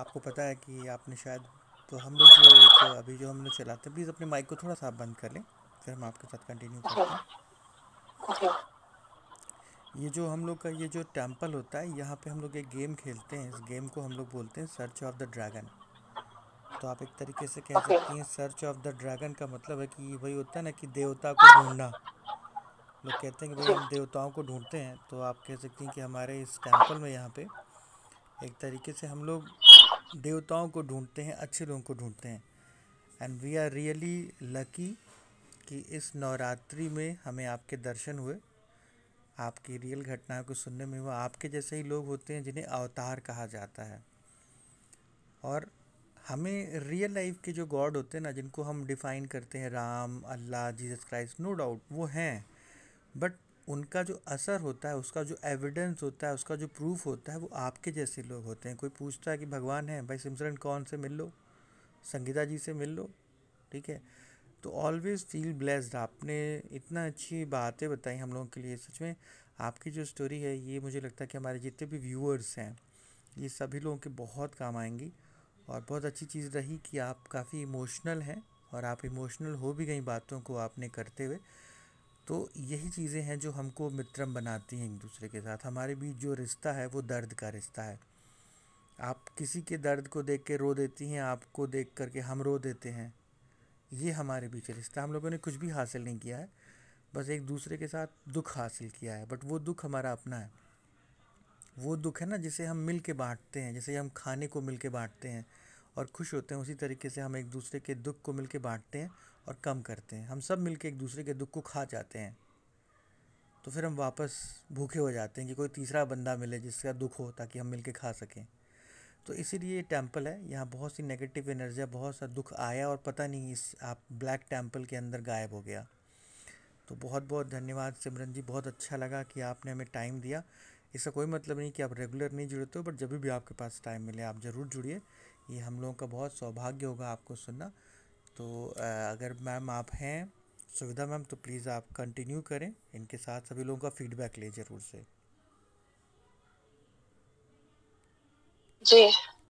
आपको पता है कि आपने शायद तो हम लोग जो एक अभी जो हम लोग चलाते हैं प्लीज़ अपने माइक को थोड़ा सा आप बंद कर लें फिर हम आपके साथ कंटिन्यू करते हैं ये जो हम लोग का ये जो टेम्पल होता है यहाँ पे हम लोग एक गेम खेलते हैं इस गेम को हम लोग बोलते हैं सर्च ऑफ द ड्रैगन तो आप एक तरीके से कह सकती हैं सर्च ऑफ द ड्रैगन का मतलब है कि वही होता है ना कि देवता को ढूंढना लोग कहते हैं कि भाई हम देवताओं को ढूंढते हैं तो आप कह सकती हैं कि हमारे इस टेम्पल में यहाँ पे एक तरीके से हम लोग देवताओं को ढूंढते हैं अच्छे लोगों को ढूंढते हैं and we are really lucky कि इस नवरात्रि में हमें आपके दर्शन हुए आपकी रियल घटनाओं को सुनने में हुआ आपके जैसे ही लोग होते हैं जिन्हें अवतार कहा जाता है और हमें रियल लाइफ के जो गॉड होते हैं ना जिनको हम डिफ़ाइन करते हैं राम अल्लाह जीसस क्राइस्ट नो डाउट वो हैं बट उनका जो असर होता है उसका जो एविडेंस होता है उसका जो प्रूफ होता है वो आपके जैसे लोग होते हैं कोई पूछता है कि भगवान है भाई सिमसरन कौन से मिल लो संगीता जी से मिल लो ठीक है तो ऑलवेज़ फील ब्लेस्ड आपने इतना अच्छी बातें बताई हम लोगों के लिए सच में आपकी जो स्टोरी है ये मुझे लगता है कि हमारे जितने भी व्यूअर्स हैं ये सभी लोगों के बहुत काम आएंगी और बहुत अच्छी चीज़ रही कि आप काफ़ी इमोशनल हैं और आप इमोशनल हो भी गई बातों को आपने करते हुए तो यही चीज़ें हैं जो हमको मित्रम बनाती हैं एक दूसरे के साथ हमारे बीच जो रिश्ता है वो दर्द का रिश्ता है आप किसी के दर्द को देख के रो देती हैं आपको देख करके हम रो देते हैं ये हमारे बीच रिश्ता हम लोगों ने कुछ भी हासिल नहीं किया है बस एक दूसरे के साथ दुख हासिल किया है बट वो दुख हमारा अपना है वो दुख है ना जिसे हम मिल के बाँटते हैं जैसे हम खाने को मिल के बाँटते हैं और खुश होते हैं उसी तरीके से हम एक दूसरे के दुख को मिलकर बांटते बाँटते हैं और कम करते हैं हम सब मिलकर एक दूसरे के दुख को खा जाते हैं तो फिर हम वापस भूखे हो जाते हैं कि कोई तीसरा बंदा मिले जिसका दुख हो ताकि हम मिलकर खा सकें तो इसीलिए ये टेम्पल है यहाँ बहुत सी नेगेटिव एनर्जी बहुत सा दुख आया और पता नहीं इस आप ब्लैक टेम्पल के अंदर गायब हो गया तो बहुत बहुत धन्यवाद सिमरन जी बहुत अच्छा लगा कि आपने हमें टाइम दिया इसका कोई मतलब नहीं कि आप रेगुलर नहीं जुड़ते हो तो, बट जब भी आपके पास टाइम मिले आप ज़रूर जुड़िए ये हम लोगों का बहुत सौभाग्य होगा आपको सुनना तो अगर मैम आप हैं सुविधा मैम तो प्लीज़ आप कंटिन्यू करें इनके साथ सभी लोगों का फीडबैक लें ज़रूर से जी